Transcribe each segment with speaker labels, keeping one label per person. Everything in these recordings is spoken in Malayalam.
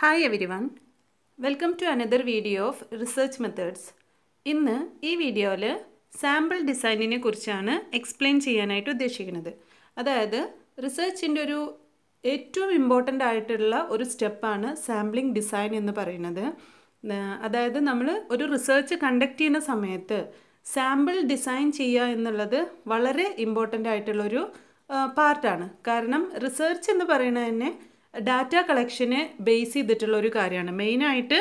Speaker 1: hi everyone welcome to another video of research methods ഇന്ന് ഈ വീഡിയോയിൽ സാമ്പിൾ ഡിസൈനിനെ കുറിച്ചാണ് എക്സ്പ്ലെയിൻ ചെയ്യാനായിട്ട് ഉദ്ദേശിക്കുന്നത് അതായത് റിസർച്ചിൻ്റെ ഒരു ഏറ്റവും ഇമ്പോർട്ടൻ്റ് ആയിട്ടുള്ള ഒരു സ്റ്റെപ്പാണ് സാമ്പിളിംഗ് ഡിസൈൻ എന്ന് പറയുന്നത് അതായത് നമ്മൾ ഒരു റിസർച്ച് കണ്ടക്ട് ചെയ്യുന്ന സമയത്ത് സാമ്പിൾ ഡിസൈൻ ചെയ്യുക എന്നുള്ളത് വളരെ ഇമ്പോർട്ടൻ്റ് ആയിട്ടുള്ളൊരു പാർട്ടാണ് കാരണം റിസർച്ച് എന്ന് പറയുന്നത് തന്നെ ഡാറ്റ കളക്ഷനെ ബേസ് ചെയ്തിട്ടുള്ള ഒരു കാര്യമാണ് മെയിനായിട്ട്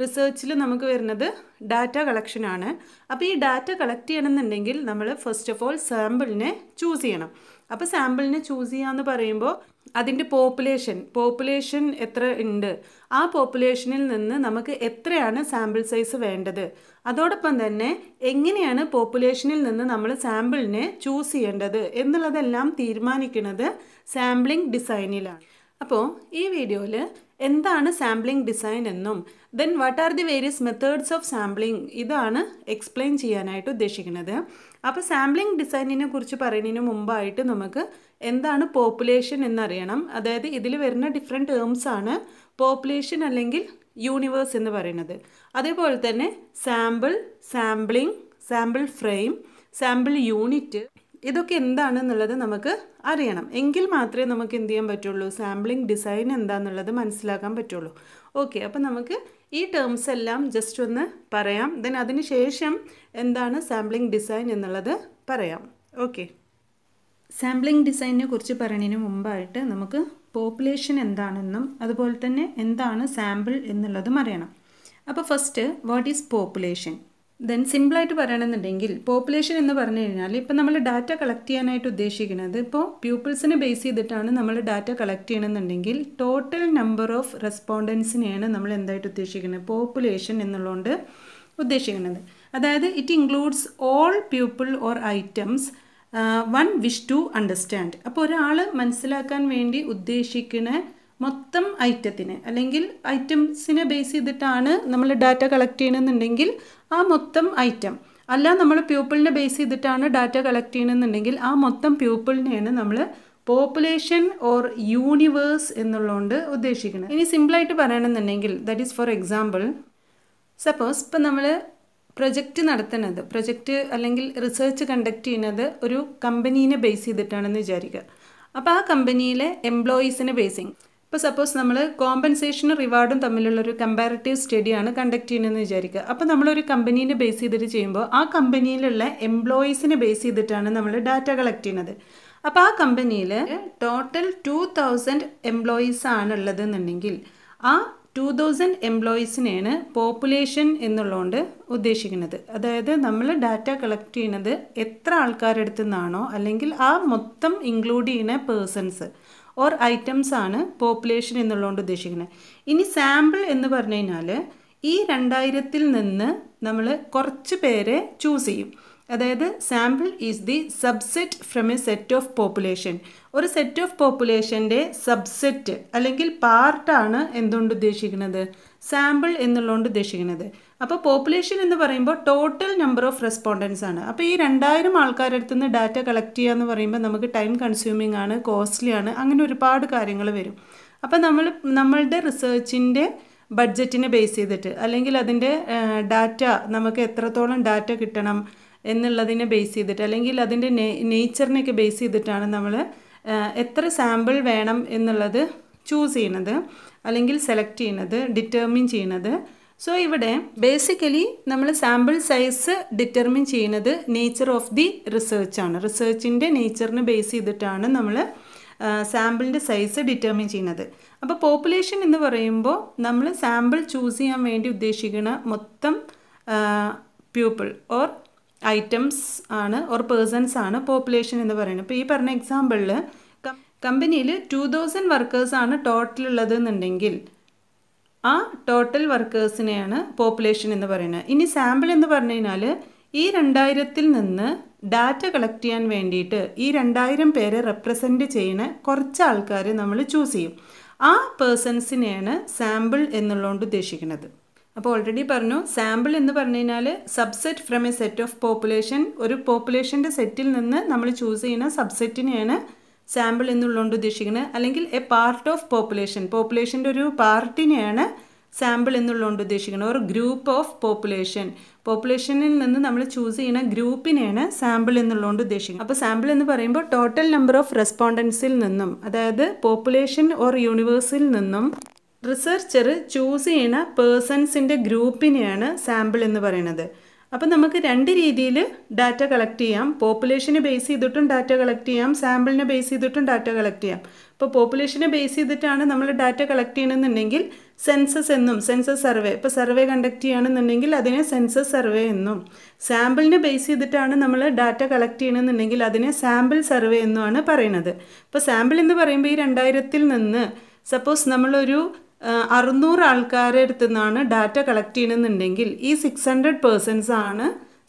Speaker 1: റിസർച്ചിൽ നമുക്ക് വരുന്നത് ഡാറ്റ കളക്ഷനാണ് അപ്പോൾ ഈ ഡാറ്റ കളക്ട് ചെയ്യണമെന്നുണ്ടെങ്കിൽ നമ്മൾ ഫസ്റ്റ് ഓഫ് ഓൾ സാമ്പിളിനെ ചൂസ് ചെയ്യണം അപ്പോൾ സാമ്പിളിനെ ചൂസ് ചെയ്യാമെന്ന് പറയുമ്പോൾ അതിൻ്റെ പോപ്പുലേഷൻ പോപ്പുലേഷൻ എത്ര ഉണ്ട് ആ പോപ്പുലേഷനിൽ നിന്ന് നമുക്ക് എത്രയാണ് സാമ്പിൾ സൈസ് വേണ്ടത് അതോടൊപ്പം തന്നെ എങ്ങനെയാണ് പോപ്പുലേഷനിൽ നിന്ന് നമ്മൾ സാമ്പിളിനെ ചൂസ് ചെയ്യേണ്ടത് എന്നുള്ളതെല്ലാം തീരുമാനിക്കുന്നത് സാമ്പിളിംഗ് ഡിസൈനിലാണ് അപ്പോൾ ഈ വീഡിയോയിൽ എന്താണ് സാമ്പിളിംഗ് ഡിസൈൻ എന്നും then what are the various methods of sampling ഇതാണ് എക്സ്പ്ലെയിൻ ചെയ്യാനായിട്ട് ഉദ്ദേശിക്കുന്നത് അപ്പോൾ സാമ്പിളിംഗ് ഡിസൈനിനെ കുറിച്ച് പറയുന്നതിന് മുമ്പായിട്ട് നമുക്ക് എന്താണ് പോപ്പുലേഷൻ എന്നറിയണം അതായത് ഇതിൽ വരുന്ന ഡിഫറെൻറ്റ് ടേംസ് ആണ് പോപ്പുലേഷൻ അല്ലെങ്കിൽ യൂണിവേഴ്സ് എന്ന് പറയുന്നത് അതേപോലെ തന്നെ sample sampling sample frame sample unit ഇതൊക്കെ എന്താണെന്നുള്ളത് നമുക്ക് അറിയണം എങ്കിൽ മാത്രമേ നമുക്ക് എന്ത് ചെയ്യാൻ പറ്റുള്ളൂ സാമ്പിളിംഗ് ഡിസൈൻ എന്താണെന്നുള്ളത് മനസ്സിലാക്കാൻ പറ്റുള്ളൂ ഓക്കെ അപ്പോൾ നമുക്ക് ഈ ടേംസ് എല്ലാം ജസ്റ്റ് ഒന്ന് പറയാം ദെൻ അതിന് ശേഷം എന്താണ് സാമ്പിളിംഗ് ഡിസൈൻ എന്നുള്ളത് പറയാം ഓക്കെ സാമ്പിളിംഗ് ഡിസൈനിനെ കുറിച്ച് പറയുന്നതിന് മുമ്പായിട്ട് നമുക്ക് പോപ്പുലേഷൻ എന്താണെന്നും അതുപോലെ തന്നെ എന്താണ് സാമ്പിൾ എന്നുള്ളതും അറിയണം അപ്പോൾ first what is population then സിമ്പിളായിട്ട് പറയണമെന്നുണ്ടെങ്കിൽ പോപ്പുലേഷൻ എന്ന് പറഞ്ഞു കഴിഞ്ഞാൽ ഇപ്പോൾ നമ്മൾ ഡാറ്റ കളക്ട് ചെയ്യാനായിട്ട് ഉദ്ദേശിക്കുന്നത് ഇപ്പോൾ പ്യൂപ്പിൾസിനെ ബേസ് ചെയ്തിട്ടാണ് നമ്മൾ ഡാറ്റ കളക്ട് ചെയ്യണമെന്നുണ്ടെങ്കിൽ ടോട്ടൽ നമ്പർ ഓഫ് റെസ്പോണ്ടൻസിനെയാണ് നമ്മൾ എന്തായിട്ട് ഉദ്ദേശിക്കുന്നത് പോപ്പുലേഷൻ എന്നുള്ളതുകൊണ്ട് ഉദ്ദേശിക്കുന്നത് അതായത് it includes all people or items one wish to understand അപ്പോൾ ഒരാൾ മനസ്സിലാക്കാൻ വേണ്ടി ഉദ്ദേശിക്കുന്ന മൊത്തം ഐറ്റത്തിന് അല്ലെങ്കിൽ ഐറ്റംസിനെ ബേസ് ചെയ്തിട്ടാണ് നമ്മൾ ഡാറ്റ കളക്ട് ചെയ്യണമെന്നുണ്ടെങ്കിൽ ആ മൊത്തം ഐറ്റം അല്ല നമ്മൾ പ്യൂപ്പിളിനെ ബേസ് ചെയ്തിട്ടാണ് ഡാറ്റ കളക്ട് ചെയ്യണമെന്നുണ്ടെങ്കിൽ ആ മൊത്തം പ്യൂപ്പിളിനെയാണ് നമ്മൾ പോപ്പുലേഷൻ ഓർ യൂണിവേഴ്സ് എന്നുള്ളതുകൊണ്ട് ഉദ്ദേശിക്കുന്നത് ഇനി സിമ്പിളായിട്ട് പറയണമെന്നുണ്ടെങ്കിൽ that is for example suppose ഇപ്പം നമ്മൾ പ്രൊജക്റ്റ് നടത്തുന്നത് പ്രൊജക്റ്റ് അല്ലെങ്കിൽ റിസർച്ച് കണ്ടക്ട് ചെയ്യുന്നത് ഒരു കമ്പനീനെ ബേസ് ചെയ്തിട്ടാണെന്ന് വിചാരിക്കുക അപ്പോൾ ആ കമ്പനിയിലെ എംപ്ലോയീസിനെ ബേസിങ് ഇപ്പോൾ സപ്പോസ് നമ്മൾ കോമ്പൻസേഷനും റിവാർഡും തമ്മിലുള്ള ഒരു കമ്പാരിറ്റീവ് സ്റ്റഡിയാണ് കണ്ടക്ട് ചെയ്യുന്നതെന്ന് വിചാരിക്കുക അപ്പോൾ നമ്മളൊരു കമ്പനീനെ ബേസ് ചെയ്തിട്ട് ചെയ്യുമ്പോൾ ആ കമ്പനിയിലുള്ള എംപ്ലോയീസിനെ ബേസ് ചെയ്തിട്ടാണ് നമ്മൾ ഡാറ്റ കളക്ട് ചെയ്യുന്നത് അപ്പോൾ ആ കമ്പനിയിൽ ടോട്ടൽ ടു തൗസൻഡ് എംപ്ലോയീസ് ആണുള്ളത് എന്നുണ്ടെങ്കിൽ ആ ടു തൗസൻഡ് എംപ്ലോയീസിനെയാണ് പോപ്പുലേഷൻ എന്നുള്ളതുകൊണ്ട് ഉദ്ദേശിക്കുന്നത് അതായത് നമ്മൾ ഡാറ്റ കളക്ട് ചെയ്യുന്നത് എത്ര ആൾക്കാരെടുത്തു നിന്നാണോ അല്ലെങ്കിൽ ആ മൊത്തം ഇൻക്ലൂഡ് ചെയ്യുന്ന പേഴ്സൺസ് ഓർ ഐറ്റംസ് ആണ് പോപ്പുലേഷൻ എന്നുള്ളതുകൊണ്ട് ഉദ്ദേശിക്കുന്നത് ഇനി സാമ്പിൾ എന്ന് പറഞ്ഞു കഴിഞ്ഞാൽ ഈ രണ്ടായിരത്തിൽ നിന്ന് നമ്മൾ കുറച്ച് പേരെ ചൂസ് ചെയ്യും അതായത് sample is the subset from a set of population ഒരു സെറ്റ് ഓഫ് പോപ്പുലേഷൻ്റെ സബ്സെറ്റ് അല്ലെങ്കിൽ പാർട്ടാണ് എന്തുകൊണ്ട് ഉദ്ദേശിക്കുന്നത് സാമ്പിൾ എന്നുള്ളതുകൊണ്ട് ഉദ്ദേശിക്കുന്നത് അപ്പോൾ പോപ്പുലേഷൻ എന്ന് പറയുമ്പോൾ ടോട്ടൽ നമ്പർ ഓഫ് റെസ്പോണ്ടൻസ് ആണ് അപ്പോൾ ഈ രണ്ടായിരം ആൾക്കാരടുത്ത് നിന്ന് ഡാറ്റ കളക്ട് ചെയ്യുക എന്ന് പറയുമ്പോൾ നമുക്ക് ടൈം കൺസ്യൂമിംഗ് ആണ് കോസ്റ്റ്ലി ആണ് അങ്ങനെ ഒരുപാട് കാര്യങ്ങൾ വരും അപ്പോൾ നമ്മൾ നമ്മളുടെ റിസേർച്ചിൻ്റെ ബഡ്ജറ്റിനെ ബേസ് ചെയ്തിട്ട് അല്ലെങ്കിൽ അതിൻ്റെ ഡാറ്റ നമുക്ക് എത്രത്തോളം ഡാറ്റ കിട്ടണം എന്നുള്ളതിനെ ബേസ് ചെയ്തിട്ട് അല്ലെങ്കിൽ അതിൻ്റെ നേച്ചറിനെയൊക്കെ ബേസ് ചെയ്തിട്ടാണ് നമ്മൾ എത്ര സാമ്പിൾ വേണം എന്നുള്ളത് ചൂസ് ചെയ്യണത് അല്ലെങ്കിൽ സെലക്ട് ചെയ്യണത് ഡിറ്റർമിൻ ചെയ്യണത് സോ ഇവിടെ ബേസിക്കലി നമ്മൾ സാമ്പിൾ സൈസ് ഡിറ്റർമിൻ ചെയ്യുന്നത് നേച്ചർ ഓഫ് ദി റിസർച്ച് ആണ് റിസർച്ചിൻ്റെ നേച്ചറിന് ബേസ് ചെയ്തിട്ടാണ് നമ്മൾ സാമ്പിളിൻ്റെ സൈസ് ഡിറ്റർമിൻ ചെയ്യുന്നത് അപ്പോൾ പോപ്പുലേഷൻ എന്ന് പറയുമ്പോൾ നമ്മൾ സാമ്പിൾ ചൂസ് ചെയ്യാൻ വേണ്ടി ഉദ്ദേശിക്കുന്ന മൊത്തം പീപ്പിൾ ഓർ ഐറ്റംസ് ആണ് ഓർ പേഴ്സൺസ് ആണ് പോപ്പുലേഷൻ എന്ന് പറയുന്നത് ഇപ്പോൾ ഈ പറഞ്ഞ എക്സാമ്പിളിൽ കമ്പനിയിൽ ടു തൗസൻഡ് വർക്കേഴ്സാണ് ടോട്ടൽ ഉള്ളതെന്നുണ്ടെങ്കിൽ ആ ടോട്ടൽ വർക്കേഴ്സിനെയാണ് പോപ്പുലേഷൻ എന്ന് പറയുന്നത് ഇനി സാമ്പിൾ എന്ന് പറഞ്ഞു കഴിഞ്ഞാൽ ഈ രണ്ടായിരത്തിൽ നിന്ന് ഡാറ്റ കളക്ട് ചെയ്യാൻ വേണ്ടിയിട്ട് ഈ രണ്ടായിരം പേരെ റെപ്രസെൻ്റ് ചെയ്യുന്ന കുറച്ച് ആൾക്കാർ നമ്മൾ ചൂസ് ചെയ്യും ആ പേഴ്സൺസിനെയാണ് സാമ്പിൾ എന്നുള്ളതുകൊണ്ട് ഉദ്ദേശിക്കുന്നത് അപ്പോൾ ഓൾറെഡി പറഞ്ഞു സാമ്പിൾ എന്ന് പറഞ്ഞു കഴിഞ്ഞാൽ subset from a set of population ഒരു പോപ്പുലേഷൻ്റെ സെറ്റിൽ നിന്ന് നമ്മൾ ചൂസ് ചെയ്യുന്ന സബ്സെറ്റിനെയാണ് സാമ്പിൾ എന്നുള്ളതുകൊണ്ട് ഉദ്ദേശിക്കുന്നത് അല്ലെങ്കിൽ എ പാർട്ട് ഓഫ് പോപ്പുലേഷൻ പോപ്പുലേഷൻ്റെ ഒരു പാർട്ടിനെയാണ് സാമ്പിൾ എന്നുള്ളതുകൊണ്ട് ഉദ്ദേശിക്കുന്നത് ഒരു ഗ്രൂപ്പ് ഓഫ് പോപ്പുലേഷൻ പോപ്പുലേഷനിൽ നിന്ന് നമ്മൾ ചൂസ് ചെയ്യുന്ന ഗ്രൂപ്പിനെയാണ് സാമ്പിൾ എന്നുള്ളതുകൊണ്ട് ഉദ്ദേശിക്കുന്നത് അപ്പോൾ സാമ്പിൾ എന്ന് പറയുമ്പോൾ ടോട്ടൽ നമ്പർ ഓഫ് റെസ്പോണ്ടൻസിൽ നിന്നും അതായത് പോപ്പുലേഷൻ ഓർ യൂണിവേഴ്സിൽ നിന്നും റിസർച്ചർ ചൂസ് ചെയ്യുന്ന പേഴ്സൺസിൻ്റെ ഗ്രൂപ്പിനെയാണ് സാമ്പിൾ എന്ന് പറയുന്നത് അപ്പം നമുക്ക് രണ്ട് രീതിയിൽ ഡാറ്റ കളക്ട് ചെയ്യാം പോപ്പുലേഷനെ ബേസ് ചെയ്തിട്ടും ഡാറ്റ കളക്ട് ചെയ്യാം സാമ്പിളിനെ ബേസ് ചെയ്തിട്ടും ഡാറ്റ കളക്ട് ചെയ്യാം ഇപ്പോൾ പോപ്പുലേഷനെ ബേസ് ചെയ്തിട്ടാണ് നമ്മൾ ഡാറ്റ കളക്ട് ചെയ്യണമെന്നുണ്ടെങ്കിൽ സെൻസസ് എന്നും സെൻസസ് സർവേ ഇപ്പോൾ സർവേ കണ്ടക്ട് ചെയ്യുകയാണെന്നുണ്ടെങ്കിൽ അതിനെ സെൻസസ് സർവേ എന്നും സാമ്പിളിനെ ബേസ് ചെയ്തിട്ടാണ് നമ്മൾ ഡാറ്റ കളക്ട് ചെയ്യണമെന്നുണ്ടെങ്കിൽ അതിനെ സാമ്പിൾ സർവേ എന്നുമാണ് പറയുന്നത് ഇപ്പോൾ സാമ്പിൾ എന്ന് പറയുമ്പോൾ ഈ രണ്ടായിരത്തിൽ നിന്ന് സപ്പോസ് നമ്മളൊരു അറുന്നൂറ് ആൾക്കാരെ അടുത്ത് നിന്നാണ് ഡാറ്റ കളക്ട് ചെയ്യണമെന്നുണ്ടെങ്കിൽ ഈ സിക്സ് ഹൺഡ്രഡ് പേഴ്സൺസ് ആണ്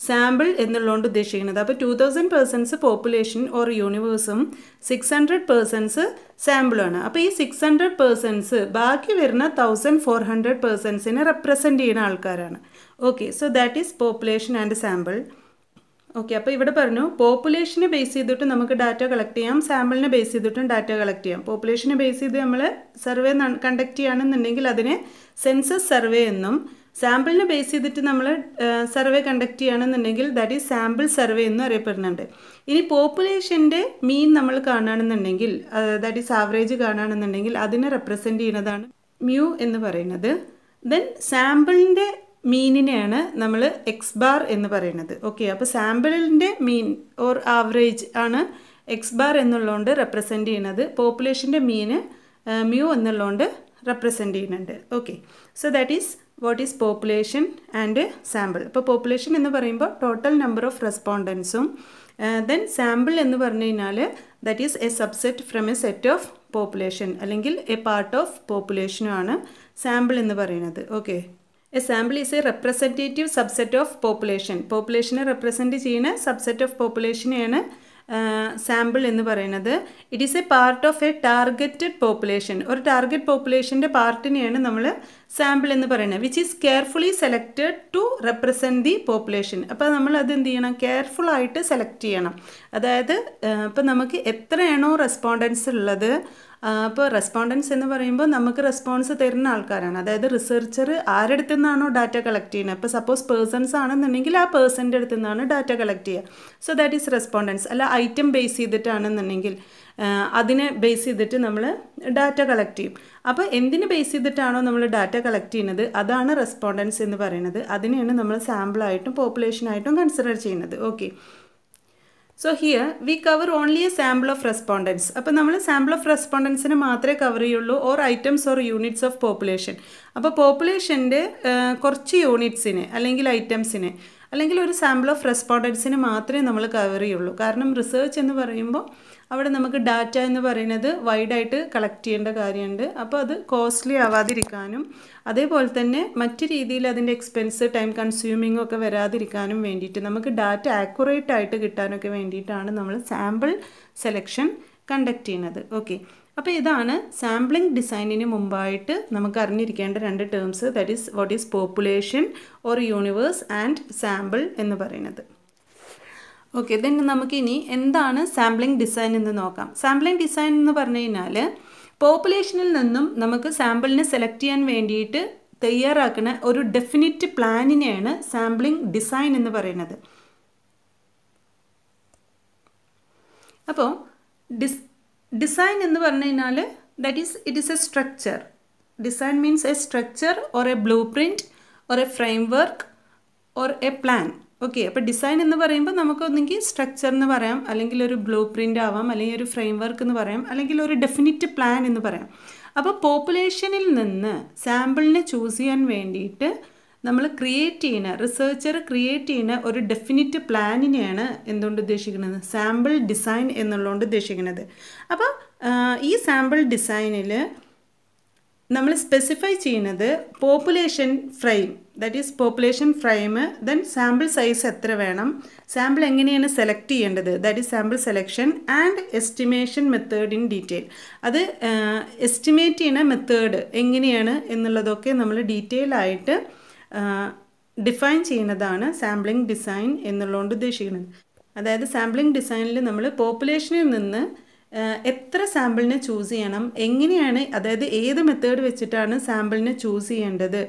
Speaker 1: സാമ്പിൾ എന്നുള്ളതുകൊണ്ട് ഉദ്ദേശിക്കുന്നത് അപ്പോൾ two thousand persons population or യൂണിവേഴ്സും സിക്സ് ഹൺഡ്രഡ് പേഴ്സൺസ് സാമ്പിളാണ് അപ്പോൾ ഈ സിക്സ് ഹൺഡ്രഡ് പേഴ്സൺസ് ബാക്കി വരുന്ന തൗസൻഡ് ഫോർ ഹൺഡ്രഡ് പേഴ്സൺസിനെ റെപ്രസെൻറ്റ് ചെയ്യുന്ന ആൾക്കാരാണ് okay so that is population and sample okay അപ്പോൾ ഇവിടെ പറഞ്ഞു പോപ്പുലേഷനെ ബേസ് ചെയ്തിട്ട് നമുക്ക് ഡാറ്റ കളക്ട് ചെയ്യാം സാമ്പിളിനെ ബേസ് ചെയ്തിട്ടും ഡാറ്റ കളക്ട് ചെയ്യാം പോപ്പുലേഷനെ ബേസ് ചെയ്ത് നമ്മൾ സർവേ കണ്ടക്ട് ചെയ്യുകയാണെന്നുണ്ടെങ്കിൽ അതിനെ സെൻസസ് സർവേ എന്നും സാമ്പിളിനെ ബേസ് ചെയ്തിട്ട് നമ്മൾ സർവേ കണ്ടക്ട് ചെയ്യുകയാണെന്നുണ്ടെങ്കിൽ ദാറ്റ് ഈസ് സാമ്പിൾ സർവേ എന്നും അറിയപ്പെടുന്നുണ്ട് ഇനി പോപ്പുലേഷൻ്റെ മീൻ നമ്മൾ കാണുകയാണെന്നുണ്ടെങ്കിൽ ദാറ്റ് ഈസ് ആവറേജ് കാണുകയാണെന്നുണ്ടെങ്കിൽ അതിനെ റെപ്രസെൻ്റ് ചെയ്യുന്നതാണ് മ്യൂ എന്ന് പറയുന്നത് ദെൻ സാമ്പിളിൻ്റെ മീനിനെയാണ് നമ്മൾ എക്സ് ബാർ എന്ന് പറയുന്നത് ഓക്കെ അപ്പോൾ സാമ്പിളിൻ്റെ മീൻ ഓർ ആവറേജ് ആണ് എക്സ് ബാർ എന്നുള്ളതുകൊണ്ട് റെപ്രസെൻ്റ് ചെയ്യുന്നത് പോപ്പുലേഷൻ്റെ മീന് മ്യൂ എന്നുള്ളതുകൊണ്ട് റെപ്രസെൻ്റ് ചെയ്യുന്നുണ്ട് okay so that is what is population and sample അപ്പോൾ പോപ്പുലേഷൻ എന്ന് പറയുമ്പോൾ ടോട്ടൽ നമ്പർ ഓഫ് റെസ്പോണ്ടൻസും ദെൻ സാമ്പിൾ എന്ന് പറഞ്ഞു കഴിഞ്ഞാൽ that is a subset from a set of population അല്ലെങ്കിൽ എ പാർട്ട് ഓഫ് പോപ്പുലേഷനുമാണ് സാമ്പിൾ എന്ന് പറയുന്നത് okay a sample is a representative subset of population പോപ്പുലേഷനെ റെപ്രസെൻറ്റ് ചെയ്യുന്ന സബ്സെറ്റ് ഓഫ് പോപ്പുലേഷനെയാണ് സാമ്പിൾ എന്ന് പറയുന്നത് it is a part of a targeted population ഒരു ടാർഗറ്റ് പോപ്പുലേഷൻ്റെ പാർട്ടിനെയാണ് നമ്മൾ സാമ്പിൾ എന്ന് പറയുന്നത് which is carefully selected to represent the population അപ്പോൾ നമ്മൾ അത് എന്ത് ചെയ്യണം കെയർഫുള്ളായിട്ട് സെലക്ട് ചെയ്യണം അതായത് ഇപ്പം നമുക്ക് എത്രയാണോ റെസ്പോണ്ടൻസ് ഉള്ളത് അപ്പോൾ റെസ്പോണ്ടൻസ് എന്ന് പറയുമ്പോൾ നമുക്ക് റെസ്പോൺസ് തരുന്ന ആൾക്കാരാണ് അതായത് റിസർച്ചർ ആരെടുത്തു നിന്നാണോ ഡാറ്റ കളക്ട് ചെയ്യുന്നത് അപ്പോൾ സപ്പോസ് പേഴ്സൺസ് ആണെന്നുണ്ടെങ്കിൽ ആ പേഴ്സൻ്റെ അടുത്ത് നിന്നാണ് ഡാറ്റ കളക്ട് ചെയ്യുക സോ ദാറ്റ് ഈസ് റെസ്പോണ്ടൻസ് അല്ല ഐറ്റം ബേസ് ചെയ്തിട്ടാണെന്നുണ്ടെങ്കിൽ അതിനെ ബേസ് ചെയ്തിട്ട് നമ്മൾ ഡാറ്റ കളക്ട് ചെയ്യും അപ്പോൾ എന്തിന് ബേസ് ചെയ്തിട്ടാണോ നമ്മൾ ഡാറ്റ കളക്ട് ചെയ്യുന്നത് അതാണ് റെസ്പോണ്ടൻസ് എന്ന് പറയുന്നത് അതിനെയാണ് നമ്മൾ സാമ്പിളായിട്ടും പോപ്പുലേഷനായിട്ടും കൺസിഡർ ചെയ്യുന്നത് okay so here we cover only a sample of respondents അപ്പോൾ നമ്മൾ സാമ്പിൾ ഓഫ് റെസ്പോണ്ടൻസിന് മാത്രമേ കവർ ചെയ്യുള്ളൂ or items or units of population അപ്പോൾ പോപ്പുലേഷൻ്റെ കുറച്ച് യൂണിറ്റ്സിനെ അല്ലെങ്കിൽ ഐറ്റംസിനെ അല്ലെങ്കിൽ ഒരു സാമ്പിൾ ഓഫ് റെസ്പോണ്ടൻസിന് മാത്രമേ നമ്മൾ കവർ ചെയ്യുള്ളൂ കാരണം റിസർച്ച് എന്ന് പറയുമ്പോൾ അവിടെ നമുക്ക് ഡാറ്റ എന്ന് പറയുന്നത് വൈഡായിട്ട് കളക്ട് ചെയ്യേണ്ട കാര്യമുണ്ട് അപ്പോൾ അത് കോസ്റ്റ്ലി ആവാതിരിക്കാനും അതേപോലെ തന്നെ മറ്റ് രീതിയിൽ അതിൻ്റെ എക്സ്പെൻസ് ടൈം കൺസ്യൂമിങ്ങും ഒക്കെ വരാതിരിക്കാനും വേണ്ടിയിട്ട് നമുക്ക് ഡാറ്റ ആക്യുറേറ്റ് ആയിട്ട് കിട്ടാനൊക്കെ വേണ്ടിയിട്ടാണ് നമ്മൾ സാമ്പിൾ സെലക്ഷൻ കണ്ടക്ട് ചെയ്യുന്നത് ഓക്കെ അപ്പോൾ ഇതാണ് സാമ്പിളിംഗ് ഡിസൈനിന് മുമ്പായിട്ട് നമുക്ക് അറിഞ്ഞിരിക്കേണ്ട രണ്ട് terms that is what is population or universe and sample എന്ന് പറയുന്നത് ഓക്കെ ദെൻ നമുക്കിനി എന്താണ് സാമ്പിളിംഗ് ഡിസൈൻ എന്ന് നോക്കാം സാമ്പിളിംഗ് ഡിസൈൻ എന്ന് പറഞ്ഞു കഴിഞ്ഞാൽ പോപ്പുലേഷനിൽ നിന്നും നമുക്ക് സാമ്പിളിനെ സെലക്ട് ചെയ്യാൻ വേണ്ടിയിട്ട് തയ്യാറാക്കുന്ന ഒരു ഡെഫിനിറ്റ് പ്ലാനിനെയാണ് സാമ്പിളിംഗ് ഡിസൈൻ എന്ന് പറയുന്നത് അപ്പോൾ ഡിസ് ഡിസൈൻ എന്ന് പറഞ്ഞു കഴിഞ്ഞാൽ that is it is a structure design means a structure or a blueprint or a framework or a plan okay അപ്പോൾ ഡിസൈൻ എന്ന് പറയുമ്പോൾ നമുക്ക് ഒന്നെങ്കിൽ സ്ട്രക്ചർ എന്ന് പറയാം അല്ലെങ്കിൽ ഒരു ബ്ലൂ പ്രിൻ്റ് ആവാം അല്ലെങ്കിൽ ഒരു ഫ്രെയിം വർക്ക് എന്ന് പറയാം അല്ലെങ്കിൽ ഒരു ഡെഫിനിറ്റ് പ്ലാൻ എന്ന് പറയാം അപ്പോൾ പോപ്പുലേഷനിൽ നിന്ന് സാമ്പിളിനെ ചൂസ് ചെയ്യാൻ വേണ്ടിയിട്ട് നമ്മൾ ക്രിയേറ്റ് ചെയ്യുന്ന റിസർച്ചർ ക്രിയേറ്റ് ചെയ്യുന്ന ഒരു ഡെഫിനിറ്റ് പ്ലാനിനെയാണ് എന്തുകൊണ്ട് ഉദ്ദേശിക്കുന്നത് സാമ്പിൾ ഡിസൈൻ എന്നുള്ളതുകൊണ്ട് ഉദ്ദേശിക്കുന്നത് അപ്പോൾ ഈ സാമ്പിൾ ഡിസൈനിൽ നമ്മൾ സ്പെസിഫൈ ചെയ്യുന്നത് population frame that is population frame then sample size എത്ര വേണം സാമ്പിൾ എങ്ങനെയാണ് സെലക്ട് ചെയ്യേണ്ടത് that is sample selection and estimation method in detail അത് എസ്റ്റിമേറ്റ് ചെയ്യുന്ന മെത്തേഡ് എങ്ങനെയാണ് എന്നുള്ളതൊക്കെ നമ്മൾ ഡീറ്റെയിൽ ആയിട്ട് ഡിഫൈൻ ചെയ്യുന്നതാണ് സാമ്പിളിംഗ് ഡിസൈൻ എന്നുള്ളതുകൊണ്ട് ഉദ്ദേശിക്കുന്നത് അതായത് സാമ്പിളിംഗ് ഡിസൈനിൽ നമ്മൾ പോപ്പുലേഷനിൽ നിന്ന് എത്ര സാമ്പിളിനെ ചൂസ് ചെയ്യണം എങ്ങനെയാണ് അതായത് ഏത് മെത്തേഡ് വെച്ചിട്ടാണ് സാമ്പിളിനെ ചൂസ് ചെയ്യേണ്ടത്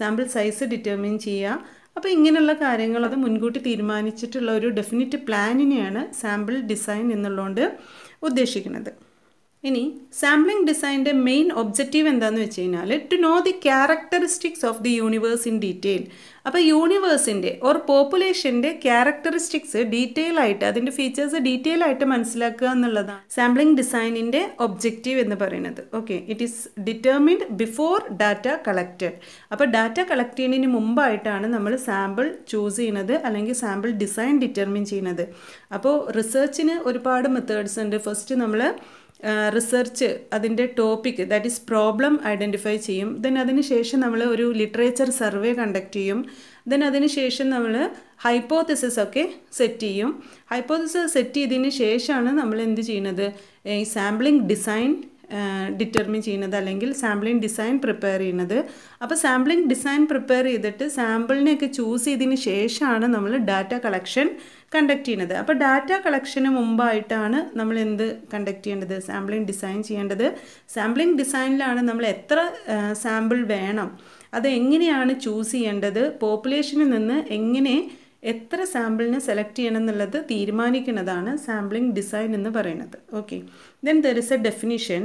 Speaker 1: സാമ്പിൾ സൈസ് ഡിറ്റർമിൻ ചെയ്യുക അപ്പോൾ ഇങ്ങനെയുള്ള കാര്യങ്ങൾ അത് മുൻകൂട്ടി തീരുമാനിച്ചിട്ടുള്ള ഒരു ഡെഫിനറ്റ് പ്ലാനിനെയാണ് സാമ്പിൾ ഡിസൈൻ എന്നുള്ളതുകൊണ്ട് ഉദ്ദേശിക്കുന്നത് ഇനി സാമ്പിളിംഗ് ഡിസൈൻ്റെ മെയിൻ ഒബ്ജക്റ്റീവ് എന്താണെന്ന് വെച്ച് കഴിഞ്ഞാൽ to know the characteristics of the universe in detail അപ്പോൾ യൂണിവേഴ്സിൻ്റെ ഓർ പോപ്പുലേഷൻ്റെ ക്യാരക്ടറിസ്റ്റിക്സ് ഡീറ്റെയിൽ ആയിട്ട് അതിൻ്റെ ഫീച്ചേഴ്സ് ഡീറ്റെയിൽ ആയിട്ട് മനസ്സിലാക്കുക എന്നുള്ളതാണ് സാമ്പിളിംഗ് ഡിസൈനിൻ്റെ ഒബ്ജക്റ്റീവ് എന്ന് പറയുന്നത് okay it is determined before data collected അപ്പോൾ ഡാറ്റ കളക്ട് ചെയ്യുന്നതിന് മുമ്പായിട്ടാണ് നമ്മൾ സാമ്പിൾ ചൂസ് ചെയ്യുന്നത് അല്ലെങ്കിൽ സാമ്പിൾ ഡിസൈൻ ഡിറ്റർമിൻ ചെയ്യുന്നത് അപ്പോൾ റിസർച്ചിന് ഒരുപാട് മെത്തേഡ്സ് ഉണ്ട് ഫസ്റ്റ് നമ്മൾ റിസർച്ച് അതിൻ്റെ topic that is problem identify ചെയ്യും ദെൻ അതിന് ശേഷം നമ്മൾ ഒരു ലിറ്ററേച്ചർ സർവേ കണ്ടക്ട് ചെയ്യും ദെൻ അതിന് ശേഷം നമ്മൾ ഹൈപ്പോത്തിസിസ് ഒക്കെ സെറ്റ് ചെയ്യും ഹൈപ്പോത്തിസിസ് സെറ്റ് ചെയ്തതിന് ശേഷമാണ് നമ്മൾ എന്ത് ചെയ്യുന്നത് ഈ സാമ്പിളിംഗ് ഡിസൈൻ ഡിറ്റർമിൻ ചെയ്യുന്നത് അല്ലെങ്കിൽ സാമ്പിളിംഗ് ഡിസൈൻ പ്രിപ്പയർ ചെയ്യുന്നത് അപ്പോൾ സാമ്പിളിംഗ് ഡിസൈൻ പ്രിപ്പയർ ചെയ്തിട്ട് സാമ്പിളിനെയൊക്കെ ചൂസ് ചെയ്തതിന് ശേഷമാണ് നമ്മൾ ഡാറ്റ കളക്ഷൻ കണ്ടക്ട് ചെയ്യുന്നത് അപ്പോൾ ഡാറ്റ കളക്ഷന് മുമ്പായിട്ടാണ് നമ്മൾ എന്ത് കണ്ടക്ട് ചെയ്യേണ്ടത് സാമ്പിളിംഗ് ഡിസൈൻ ചെയ്യേണ്ടത് സാമ്പിളിംഗ് ഡിസൈനിലാണ് നമ്മൾ എത്ര സാമ്പിൾ വേണം അത് എങ്ങനെയാണ് ചൂസ് ചെയ്യേണ്ടത് പോപ്പുലേഷനിൽ നിന്ന് എങ്ങനെ എത്ര സാമ്പിളിനെ സെലക്ട് ചെയ്യണം എന്നുള്ളത് തീരുമാനിക്കുന്നതാണ് സാമ്പിളിംഗ് ഡിസൈൻ എന്ന് പറയുന്നത് okay then there is a definition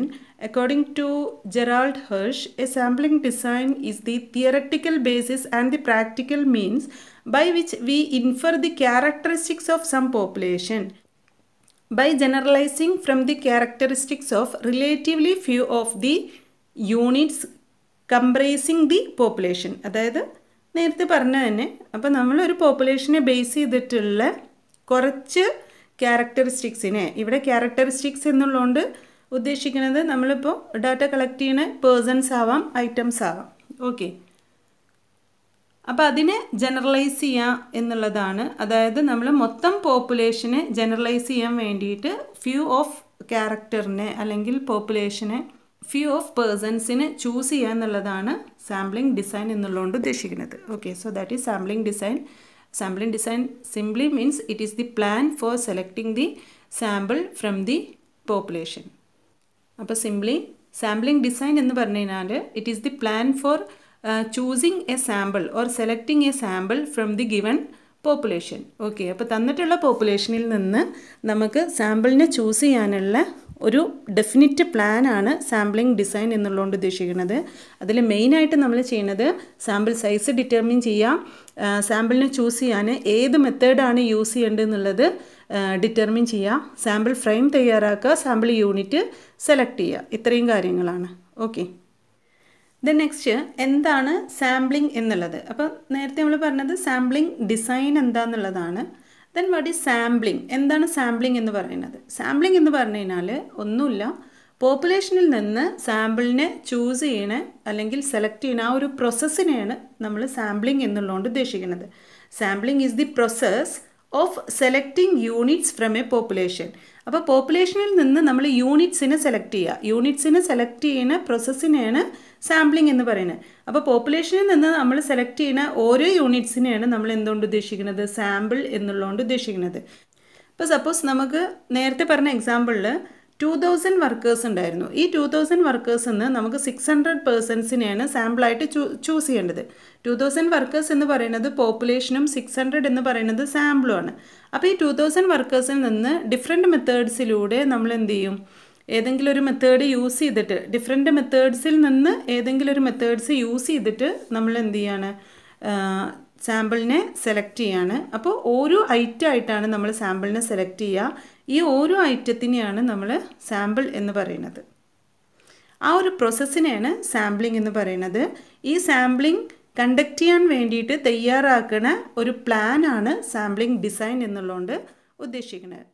Speaker 1: according to Gerald Hursh a sampling design is the theoretical basis and the practical means by which we infer the characteristics of some population by generalizing from the characteristics of relatively few of the units comprising the population അതായത് നേരത്തെ പറഞ്ഞ തന്നെ അപ്പോൾ നമ്മളൊരു പോപ്പുലേഷനെ ബേസ് ചെയ്തിട്ടുള്ള കുറച്ച് ക്യാരക്ടറിസ്റ്റിക്സിനെ ഇവിടെ ക്യാരക്ടറിസ്റ്റിക്സ് എന്നുള്ളതുകൊണ്ട് ഉദ്ദേശിക്കുന്നത് നമ്മളിപ്പോൾ ഡാറ്റ കളക്ട് ചെയ്യുന്ന പേഴ്സൺസ് ആവാം ഐറ്റംസ് ആവാം ഓക്കെ അപ്പോൾ അതിനെ ജനറലൈസ് ചെയ്യുക എന്നുള്ളതാണ് അതായത് നമ്മൾ മൊത്തം പോപ്പുലേഷനെ ജനറലൈസ് ചെയ്യാൻ വേണ്ടിയിട്ട് ഫ്യൂ ഓഫ് ക്യാരക്ടറിനെ അല്ലെങ്കിൽ പോപ്പുലേഷനെ ഫ്യൂ ഓഫ് പേഴ്സൺസിനെ ചൂസ് ചെയ്യുക എന്നുള്ളതാണ് സാമ്പിളിംഗ് ഡിസൈൻ എന്നുള്ളതുകൊണ്ട് ഉദ്ദേശിക്കുന്നത് okay so that is sampling design sampling design simply means it is the plan for selecting the sample from the population അപ്പോൾ സിംപ്ലി സാമ്പിളിംഗ് ഡിസൈൻ എന്ന് പറഞ്ഞു കഴിഞ്ഞാൽ it is the plan for choosing a sample or selecting a sample from the given population okay അപ്പോൾ തന്നിട്ടുള്ള പോപ്പുലേഷനിൽ നിന്ന് നമുക്ക് സാമ്പിളിനെ ചൂസ് ചെയ്യാനുള്ള ഒരു ഡെഫിനിറ്റ് പ്ലാൻ ആണ് സാമ്പിളിംഗ് ഡിസൈൻ എന്നുള്ളതുകൊണ്ട് ഉദ്ദേശിക്കുന്നത് അതിൽ മെയിനായിട്ട് നമ്മൾ ചെയ്യുന്നത് സാമ്പിൾ സൈസ് ഡിറ്റർമിൻ ചെയ്യാം സാമ്പിളിനെ ചൂസ് ചെയ്യാൻ ഏത് മെത്തേഡാണ് യൂസ് ചെയ്യേണ്ടത് എന്നുള്ളത് ഡിറ്റർമിൻ ചെയ്യാം സാമ്പിൾ ഫ്രെയിം തയ്യാറാക്കുക സാമ്പിൾ യൂണിറ്റ് സെലക്ട് ചെയ്യുക ഇത്രയും കാര്യങ്ങളാണ് ഓക്കെ ദ നെക്സ്റ്റ് എന്താണ് സാമ്പിളിംഗ് എന്നുള്ളത് അപ്പോൾ നേരത്തെ നമ്മൾ പറഞ്ഞത് സാമ്പിളിംഗ് ഡിസൈൻ എന്താണെന്നുള്ളതാണ് ദെൻ വാട്ട് ഈസ് സാമ്പിളിംഗ് എന്താണ് സാമ്പിളിംഗ് എന്ന് പറയുന്നത് സാമ്പിളിംഗ് എന്ന് പറഞ്ഞു കഴിഞ്ഞാൽ ഒന്നുമില്ല പോപ്പുലേഷനിൽ നിന്ന് സാമ്പിളിനെ ചൂസ് ചെയ്യണ അല്ലെങ്കിൽ സെലക്ട് ചെയ്യണ ആ ഒരു പ്രോസസ്സിനെയാണ് നമ്മൾ സാമ്പിളിംഗ് എന്നുള്ളതുകൊണ്ട് ഉദ്ദേശിക്കുന്നത് sampling is the process of selecting units from a population അപ്പോൾ പോപ്പുലേഷനിൽ നിന്ന് നമ്മൾ യൂണിറ്റ്സിനെ സെലക്ട് ചെയ്യുക യൂണിറ്റ്സിനെ സെലക്ട് ചെയ്യുന്ന പ്രോസസ്സിനെയാണ് സാമ്പിളിംഗ് എന്ന് പറയുന്നത് അപ്പോൾ പോപ്പുലേഷനിൽ നിന്ന് നമ്മൾ സെലക്ട് ചെയ്യുന്ന ഓരോ യൂണിറ്റ്സിനെയാണ് നമ്മൾ എന്തുകൊണ്ട് ഉദ്ദേശിക്കുന്നത് സാമ്പിൾ എന്നുള്ളതുകൊണ്ട് ഉദ്ദേശിക്കുന്നത് അപ്പോൾ സപ്പോസ് നമുക്ക് നേരത്തെ പറഞ്ഞ എക്സാമ്പിളിൽ ടു തൗസൻഡ് വർക്കേഴ്സ് ഉണ്ടായിരുന്നു ഈ ടു തൗസൻഡ് വർക്കേഴ്സ് നിന്ന് നമുക്ക് സിക്സ് ഹൺഡ്രഡ് പേഴ്സൺസിനെയാണ് സാമ്പിളായിട്ട് ചൂ ചൂസ് ചെയ്യേണ്ടത് ടു തൗസൻഡ് വർക്കേഴ്സ് എന്ന് പറയുന്നത് പോപ്പുലേഷനും സിക്സ് ഹൺഡ്രഡ് എന്ന് പറയുന്നത് സാമ്പിളുമാണ് അപ്പോൾ ഈ ടു തൗസൻഡ് വർക്കേഴ്സിൽ നിന്ന് ഡിഫറെൻറ്റ് മെത്തേഡ്സിലൂടെ നമ്മൾ എന്ത് ചെയ്യും ഏതെങ്കിലും ഒരു മെത്തേഡ് യൂസ് ചെയ്തിട്ട് ഡിഫറെൻ്റ് മെത്തേഡ്സിൽ നിന്ന് ഏതെങ്കിലും ഒരു മെത്തേഡ്സ് യൂസ് ചെയ്തിട്ട് നമ്മൾ എന്ത് ചെയ്യാണ് സാമ്പിളിനെ സെലക്ട് ചെയ്യാണ് അപ്പോൾ ഓരോ ഐറ്റം ആയിട്ടാണ് നമ്മൾ സാമ്പിളിനെ സെലക്ട് ചെയ്യുക ഈ ഓരോ ഐറ്റത്തിനെയാണ് നമ്മൾ സാമ്പിൾ എന്ന് പറയുന്നത് ആ ഒരു പ്രോസസ്സിനെയാണ് സാമ്പിളിംഗ് എന്ന് പറയുന്നത് ഈ സാമ്പിളിംഗ് കണ്ടക്ട് ചെയ്യാൻ വേണ്ടിയിട്ട് തയ്യാറാക്കുന്ന ഒരു പ്ലാനാണ് സാമ്പിളിംഗ് ഡിസൈൻ എന്നുള്ളതുകൊണ്ട് ഉദ്ദേശിക്കുന്നത്